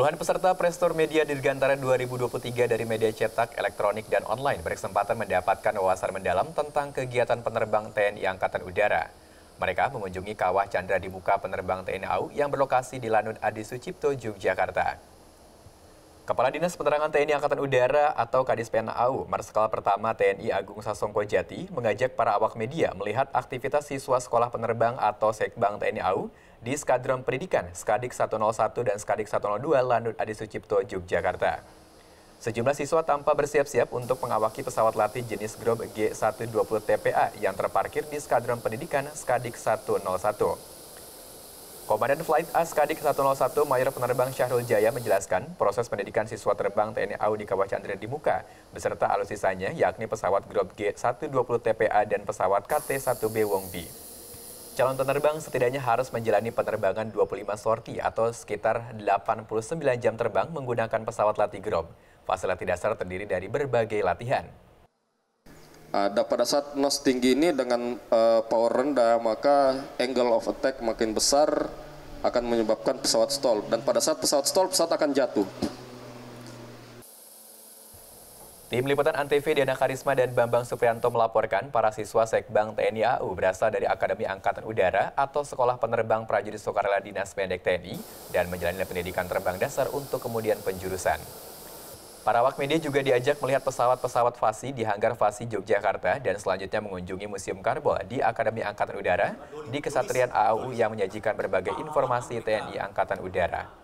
Puluhan peserta Prestor Media Dirgantara 2023 dari media cetak, elektronik, dan online berkesempatan mendapatkan wawasan mendalam tentang kegiatan penerbang TNI Angkatan Udara. Mereka mengunjungi kawah Chandra di muka penerbang TNI AU yang berlokasi di Lanut Adi Sucipto, Yogyakarta. Kepala Dinas Penerangan TNI Angkatan Udara atau Kadis PNAU, Marskal Pertama TNI Agung Sasongko Jati, mengajak para awak media melihat aktivitas siswa Sekolah Penerbang atau Sekbang TNI AU di Skadron Pendidikan Skadik 101 dan Skadik 102 Lanut Adi Sucipto, Yogyakarta. Sejumlah siswa tanpa bersiap-siap untuk mengawaki pesawat latih jenis Grob G120 TPA yang terparkir di Skadron Pendidikan Skadik 101. Komandan Flight A Skadik 101 Mayor Penerbang Syahrul Jaya menjelaskan proses pendidikan siswa terbang TNI AU di kawasan Chandra di Muka beserta alutsisanya yakni pesawat Grob G120 TPA dan pesawat KT-1B Wongbi. Calon penerbang setidaknya harus menjalani penerbangan 25 sorti atau sekitar 89 jam terbang menggunakan pesawat latih Grom. Fasilitas dasar terdiri dari berbagai latihan. Ada ah, pada saat nos tinggi ini dengan uh, power rendah maka angle of attack makin besar akan menyebabkan pesawat stall dan pada saat pesawat stall pesawat akan jatuh. Tim Liputan Antv Diana Karisma dan Bambang Suprianto melaporkan para siswa Sekbang TNI AU berasal dari Akademi Angkatan Udara atau Sekolah Penerbang Prajurit Sukarela Dinas Pendek TNI dan menjalani pendidikan terbang dasar untuk kemudian penjurusan. Para awak media juga diajak melihat pesawat-pesawat Fasi di Hanggar Fasi Yogyakarta dan selanjutnya mengunjungi Museum Karbo di Akademi Angkatan Udara di Kesatrian AU yang menyajikan berbagai informasi TNI Angkatan Udara.